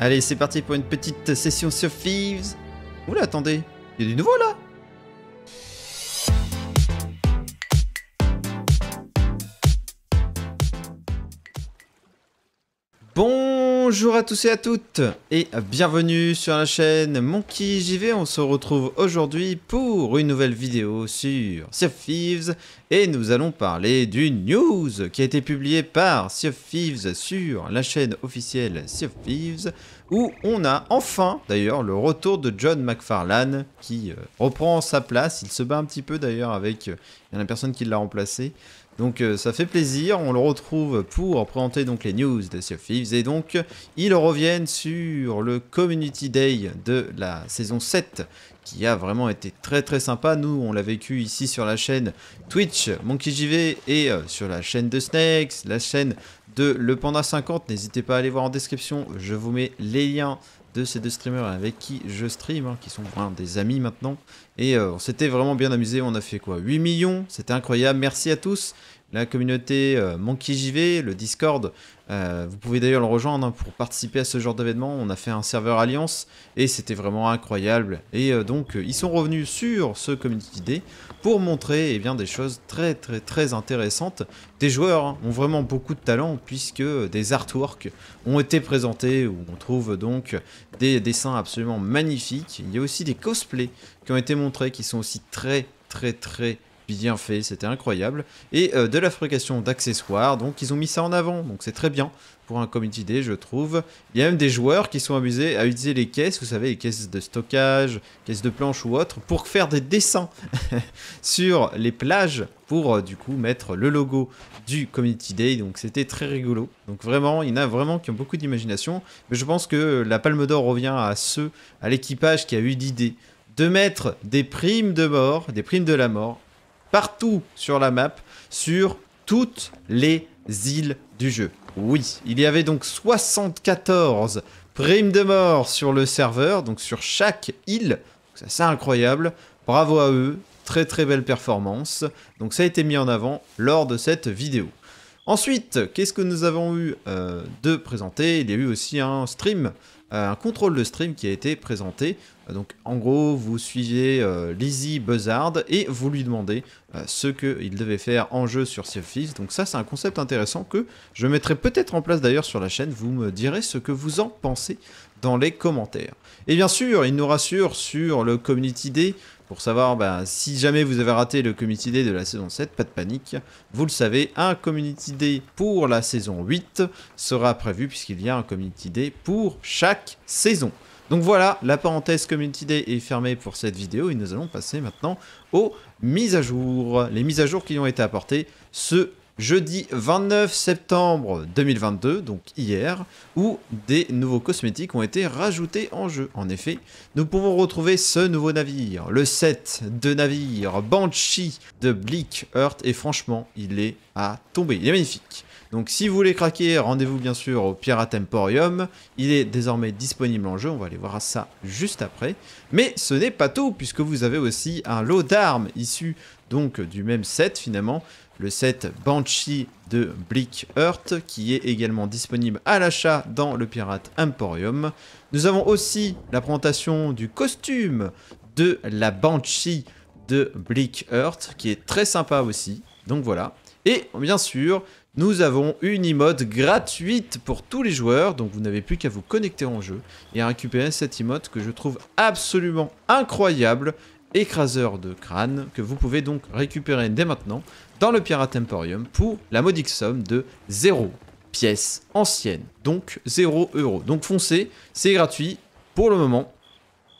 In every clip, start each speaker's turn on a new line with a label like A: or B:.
A: Allez, c'est parti pour une petite session sur Thieves. Oula, attendez. Il y a du nouveau là Bonjour à tous et à toutes et bienvenue sur la chaîne Monkey JV. On se retrouve aujourd'hui pour une nouvelle vidéo sur Sea of et nous allons parler d'une news qui a été publiée par Sea of sur la chaîne officielle Sea of où on a enfin d'ailleurs le retour de John McFarlane qui euh, reprend sa place. Il se bat un petit peu d'ailleurs avec euh, la personne qui l'a remplacé. Donc euh, ça fait plaisir, on le retrouve pour présenter donc les news de Sea et donc ils reviennent sur le Community Day de la saison 7 qui a vraiment été très très sympa. Nous on l'a vécu ici sur la chaîne Twitch MonkeyJV et euh, sur la chaîne de Snakes, la chaîne de Le Panda 50. N'hésitez pas à aller voir en description, je vous mets les liens de ces deux streamers avec qui je stream, hein, qui sont vraiment des amis maintenant. Et euh, on s'était vraiment bien amusé, on a fait quoi 8 millions, c'était incroyable, merci à tous la communauté euh, Monkey JV, le Discord. Euh, vous pouvez d'ailleurs le rejoindre hein, pour participer à ce genre d'événement. On a fait un serveur Alliance et c'était vraiment incroyable. Et euh, donc, ils sont revenus sur ce Community Day pour montrer eh bien, des choses très très très intéressantes. Des joueurs hein, ont vraiment beaucoup de talent puisque des artworks ont été présentés où on trouve donc des dessins absolument magnifiques. Il y a aussi des cosplays qui ont été montrés qui sont aussi très très très bien fait, c'était incroyable. Et euh, de la fabrication d'accessoires, donc ils ont mis ça en avant, donc c'est très bien pour un community day, je trouve. Il y a même des joueurs qui sont amusés à utiliser les caisses, vous savez, les caisses de stockage, caisses de planche ou autre, pour faire des dessins sur les plages pour euh, du coup mettre le logo du community day. Donc c'était très rigolo. Donc vraiment, il y en a vraiment qui ont beaucoup d'imagination. Mais je pense que la Palme d'Or revient à ceux, à l'équipage qui a eu l'idée de mettre des primes de mort, des primes de la mort partout sur la map, sur toutes les îles du jeu. Oui, il y avait donc 74 primes de mort sur le serveur, donc sur chaque île. C'est incroyable. Bravo à eux, très très belle performance. Donc ça a été mis en avant lors de cette vidéo. Ensuite, qu'est-ce que nous avons eu euh, de présenter Il y a eu aussi un stream euh, un contrôle de stream qui a été présenté. Euh, donc en gros, vous suivez euh, Lizzie Buzzard et vous lui demandez ce qu'il devait faire en jeu sur Sea of Donc ça, c'est un concept intéressant que je mettrai peut-être en place d'ailleurs sur la chaîne. Vous me direz ce que vous en pensez les commentaires. Et bien sûr, il nous rassure sur le Community Day pour savoir bah, si jamais vous avez raté le Community Day de la saison 7, pas de panique. Vous le savez, un Community Day pour la saison 8 sera prévu puisqu'il y a un Community Day pour chaque saison. Donc voilà, la parenthèse Community Day est fermée pour cette vidéo et nous allons passer maintenant aux mises à jour. Les mises à jour qui ont été apportées ce jeudi 29 septembre 2022, donc hier, où des nouveaux cosmétiques ont été rajoutés en jeu. En effet, nous pouvons retrouver ce nouveau navire, le set de navire Banshee de Bleak Earth, et franchement, il est à tomber. Il est magnifique. Donc si vous voulez craquer, rendez-vous bien sûr au Pirate Emporium. Il est désormais disponible en jeu, on va aller voir ça juste après. Mais ce n'est pas tout, puisque vous avez aussi un lot d'armes issu donc du même set finalement, le set Banshee de Bleak Earth, qui est également disponible à l'achat dans le Pirate Emporium. Nous avons aussi la présentation du costume de la Banshee de Bleak Earth, qui est très sympa aussi. Donc voilà, et bien sûr, nous avons une emote gratuite pour tous les joueurs, donc vous n'avez plus qu'à vous connecter en jeu et à récupérer cette emote que je trouve absolument incroyable, écraseur de crâne, que vous pouvez donc récupérer dès maintenant dans le Pirate Emporium pour la modique somme de 0 pièces anciennes, donc 0 euros. Donc foncez, c'est gratuit pour le moment,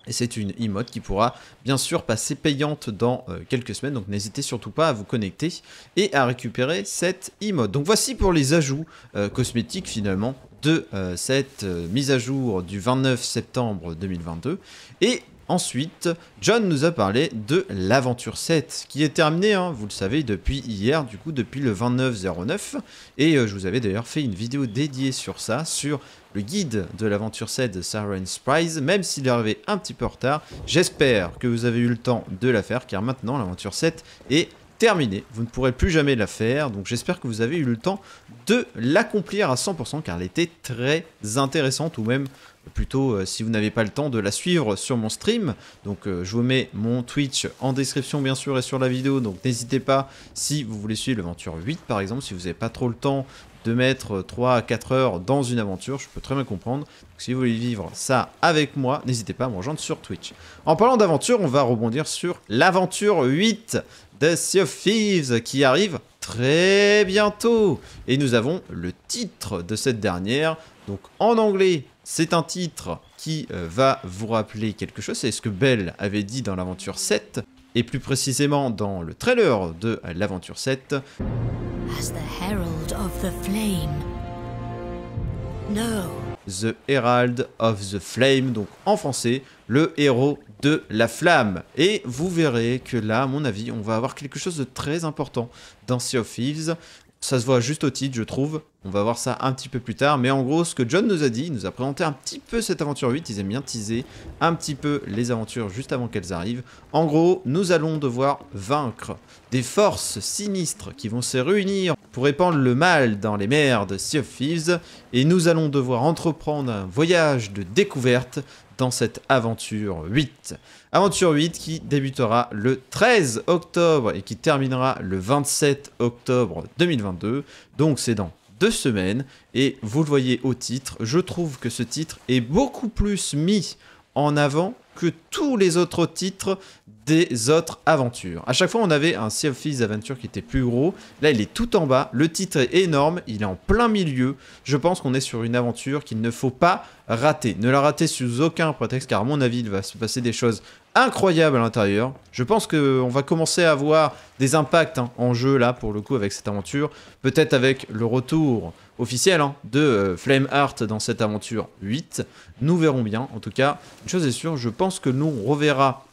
A: et c'est une emote qui pourra bien sûr passer payante dans euh, quelques semaines, donc n'hésitez surtout pas à vous connecter et à récupérer cette emote. Donc voici pour les ajouts euh, cosmétiques finalement de euh, cette mise à jour du 29 septembre 2022. Et Ensuite, John nous a parlé de l'aventure 7, qui est terminée, hein, vous le savez, depuis hier, du coup, depuis le 29.09. Et euh, je vous avais d'ailleurs fait une vidéo dédiée sur ça, sur le guide de l'aventure 7 de Siren's Prize, même s'il est arrivé un petit peu en retard. J'espère que vous avez eu le temps de la faire, car maintenant, l'aventure 7 est vous ne pourrez plus jamais la faire. Donc j'espère que vous avez eu le temps de l'accomplir à 100% car elle était très intéressante ou même plutôt euh, si vous n'avez pas le temps de la suivre sur mon stream. Donc euh, je vous mets mon Twitch en description bien sûr et sur la vidéo. Donc n'hésitez pas si vous voulez suivre l'aventure 8 par exemple, si vous n'avez pas trop le temps de mettre 3 à 4 heures dans une aventure, je peux très bien comprendre. si vous voulez vivre ça avec moi, n'hésitez pas à me rejoindre sur Twitch. En parlant d'aventure, on va rebondir sur l'aventure 8 de Sea of Thieves qui arrive très bientôt. Et nous avons le titre de cette dernière. Donc en anglais, c'est un titre qui euh, va vous rappeler quelque chose. C'est ce que Belle avait dit dans l'aventure 7 et plus précisément dans le trailer de l'aventure 7 as the herald of the flame. No. The Herald of the Flame, donc en français, le héros de la flamme. Et vous verrez que là, à mon avis, on va avoir quelque chose de très important dans Sea of Thieves. Ça se voit juste au titre, je trouve. On va voir ça un petit peu plus tard, mais en gros, ce que John nous a dit, il nous a présenté un petit peu cette aventure 8, ils aiment bien teaser un petit peu les aventures juste avant qu'elles arrivent. En gros, nous allons devoir vaincre des forces sinistres qui vont se réunir pour répandre le mal dans les mers de Sea of Thieves, et nous allons devoir entreprendre un voyage de découverte dans cette aventure 8. Aventure 8 qui débutera le 13 octobre et qui terminera le 27 octobre 2022, donc c'est dans deux semaines. Et vous le voyez au titre, je trouve que ce titre est beaucoup plus mis en avant que tous les autres titres des autres aventures. À chaque fois, on avait un Sea of Thieves qui était plus gros. Là, il est tout en bas. Le titre est énorme. Il est en plein milieu. Je pense qu'on est sur une aventure qu'il ne faut pas rater. Ne la rater sous aucun prétexte, car à mon avis, il va se passer des choses incroyables à l'intérieur. Je pense qu'on va commencer à avoir des impacts hein, en jeu, là, pour le coup, avec cette aventure. Peut-être avec le retour officiel hein, de euh, Flame Heart dans cette aventure 8. Nous verrons bien. En tout cas, une chose est sûre, je pense que nous, on reverra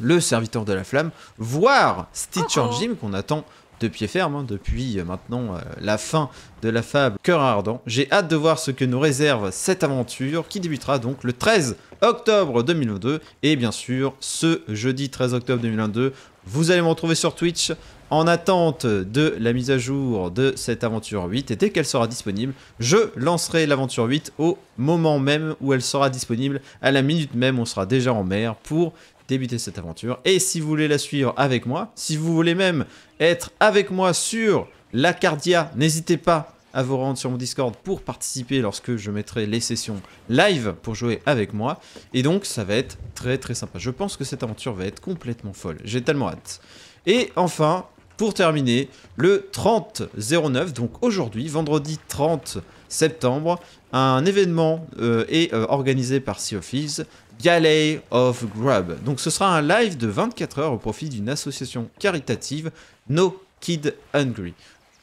A: le serviteur de la flamme, voire Stitcher oh, Jim oh. qu'on attend de pied ferme hein, depuis euh, maintenant euh, la fin de la fable Cœur ardent. J'ai hâte de voir ce que nous réserve cette aventure qui débutera donc le 13 octobre 2022 et bien sûr ce jeudi 13 octobre 2022, vous allez me retrouver sur Twitch en attente de la mise à jour de cette aventure 8 et dès qu'elle sera disponible, je lancerai l'aventure 8 au moment même où elle sera disponible, à la minute même, on sera déjà en mer pour débuter cette aventure. Et si vous voulez la suivre avec moi, si vous voulez même être avec moi sur la Cardia, n'hésitez pas à vous rendre sur mon Discord pour participer lorsque je mettrai les sessions live pour jouer avec moi. Et donc ça va être très très sympa. Je pense que cette aventure va être complètement folle. J'ai tellement hâte. Et enfin, pour terminer, le 30-09, donc aujourd'hui, vendredi 30 septembre, un événement euh, est euh, organisé par Sea of Thieves Galley of Grub. Donc ce sera un live de 24 heures au profit d'une association caritative, No Kid Hungry.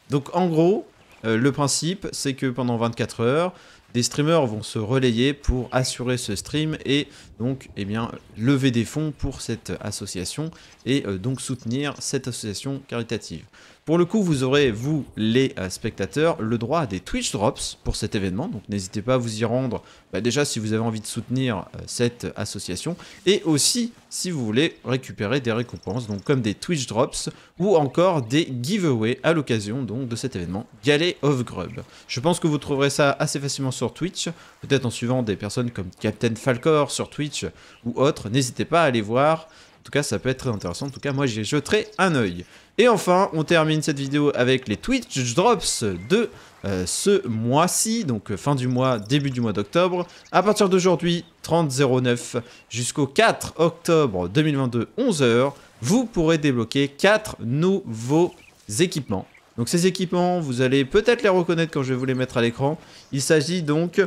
A: Donc en gros, euh, le principe, c'est que pendant 24 heures, des streamers vont se relayer pour assurer ce stream et donc eh bien, lever des fonds pour cette association et euh, donc soutenir cette association caritative. Pour le coup, vous aurez, vous, les euh, spectateurs, le droit à des Twitch Drops pour cet événement. Donc n'hésitez pas à vous y rendre, bah, déjà si vous avez envie de soutenir euh, cette association, et aussi si vous voulez récupérer des récompenses, donc comme des Twitch Drops ou encore des giveaways à l'occasion de cet événement Galet of Grub. Je pense que vous trouverez ça assez facilement sur Twitch, peut-être en suivant des personnes comme Captain Falcor sur Twitch ou autres. N'hésitez pas à aller voir en tout cas, ça peut être très intéressant. En tout cas, moi, j'y jetterai un œil. Et enfin, on termine cette vidéo avec les Twitch Drops de euh, ce mois-ci, donc euh, fin du mois, début du mois d'octobre. À partir d'aujourd'hui, 30.09 jusqu'au 4 octobre 2022, 11h, vous pourrez débloquer 4 nouveaux équipements. Donc ces équipements, vous allez peut-être les reconnaître quand je vais vous les mettre à l'écran. Il s'agit donc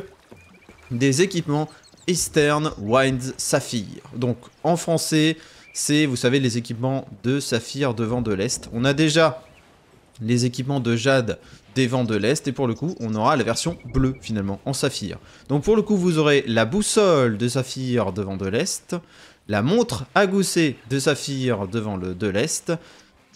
A: des équipements Eastern Wind Sapphire. Donc en français, c'est, vous savez, les équipements de Saphir devant de l'Est. On a déjà les équipements de Jade des Vents de l'Est, et pour le coup, on aura la version bleue, finalement, en Saphir. Donc pour le coup, vous aurez la boussole de Saphir devant de l'Est, la montre à gousset de Saphir devant le de l'Est,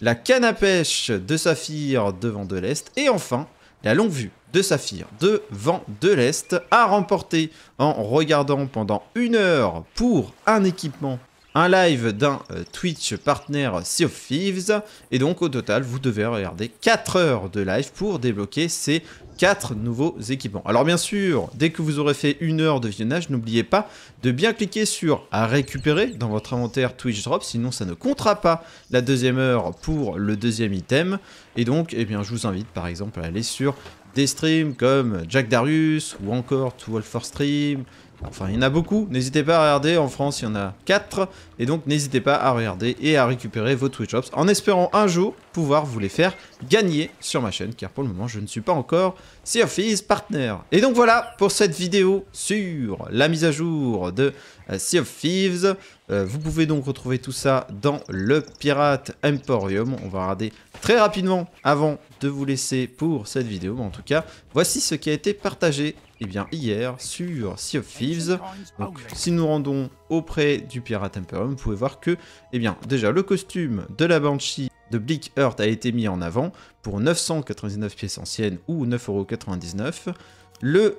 A: la canne à pêche de Saphir devant de l'Est, et enfin, la longue vue de Saphir de Vent de l'Est à remporter en regardant pendant une heure pour un équipement un live d'un euh, Twitch partner Sea of Thieves. Et donc au total, vous devez regarder 4 heures de live pour débloquer ces 4 nouveaux équipements. Alors bien sûr, dès que vous aurez fait une heure de visionnage, n'oubliez pas de bien cliquer sur à récupérer dans votre inventaire Twitch Drop, sinon ça ne comptera pas la deuxième heure pour le deuxième item. Et donc, eh bien, je vous invite par exemple à aller sur des streams comme Jack Darius ou encore To Wolf for Stream, Enfin, il y en a beaucoup. N'hésitez pas à regarder. En France, il y en a 4. Et donc, n'hésitez pas à regarder et à récupérer vos Twitch Ops en espérant un jour pouvoir vous les faire gagner sur ma chaîne. Car pour le moment, je ne suis pas encore Sea Partner. Et donc, voilà pour cette vidéo sur la mise à jour de euh, Sea of Thieves. Euh, vous pouvez donc retrouver tout ça dans le Pirate Emporium. On va regarder très rapidement avant de vous laisser pour cette vidéo. Mais en tout cas, voici ce qui a été partagé eh bien, hier sur Sea of Thieves. Ah, si nous rendons auprès du Pirate Emperor, vous pouvez voir que, eh bien, déjà, le costume de la Banshee de Bleak Earth a été mis en avant pour 999 pièces anciennes ou 9,99€. Le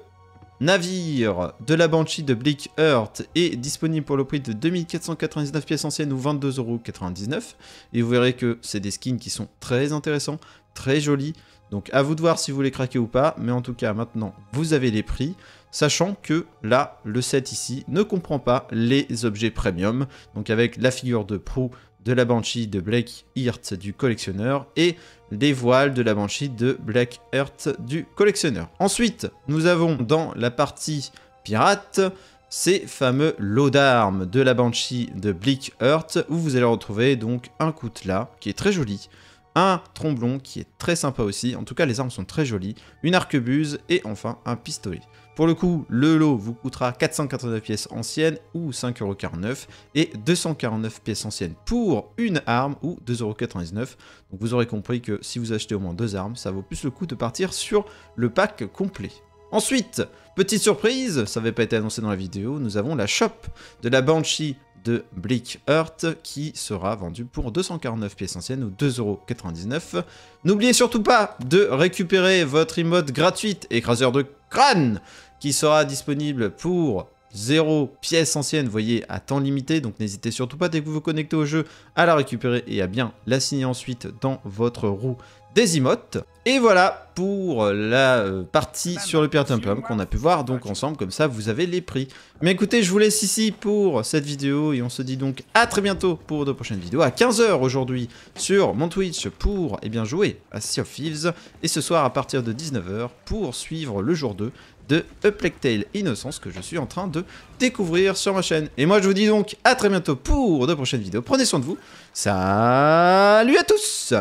A: navire de la Banshee de Bleak Earth est disponible pour le prix de 2499 pièces anciennes ou 22,99€. Et vous verrez que c'est des skins qui sont très intéressants, très jolis, donc à vous de voir si vous voulez craquer ou pas, mais en tout cas maintenant vous avez les prix, sachant que là le set ici ne comprend pas les objets premium, donc avec la figure de proue de la Banshee de Black Heart du collectionneur et les voiles de la Banshee de Black Earth du collectionneur. Ensuite, nous avons dans la partie pirate ces fameux lots d'armes de la Banshee de Black où vous allez retrouver donc un coutelas qui est très joli, un tromblon qui est très sympa aussi, en tout cas les armes sont très jolies, une arquebuse et enfin un pistolet. Pour le coup, le lot vous coûtera 489 pièces anciennes ou 5,49€ et 249 pièces anciennes pour une arme ou 2,99€. Donc vous aurez compris que si vous achetez au moins deux armes, ça vaut plus le coup de partir sur le pack complet. Ensuite, petite surprise, ça n'avait pas été annoncé dans la vidéo, nous avons la shop de la Banshee de Bleak Earth qui sera vendu pour 249 pièces anciennes ou 2,99€. N'oubliez surtout pas de récupérer votre emote gratuite écraseur de crâne qui sera disponible pour 0 pièces anciennes, voyez, à temps limité. Donc n'hésitez surtout pas dès que vous vous connectez au jeu à la récupérer et à bien l'assigner ensuite dans votre roue des emotes. Et voilà pour la euh, partie bah, sur le Pierre qu'on a pu voir donc ensemble, comme ça vous avez les prix. Mais écoutez, je vous laisse ici pour cette vidéo et on se dit donc à très bientôt pour de prochaines vidéos, à 15h aujourd'hui sur mon Twitch pour et eh bien, jouer à Sea of Thieves et ce soir à partir de 19h pour suivre le jour 2 de A Tale Innocence que je suis en train de découvrir sur ma chaîne. Et moi je vous dis donc à très bientôt pour de prochaines vidéos, prenez soin de vous, salut à tous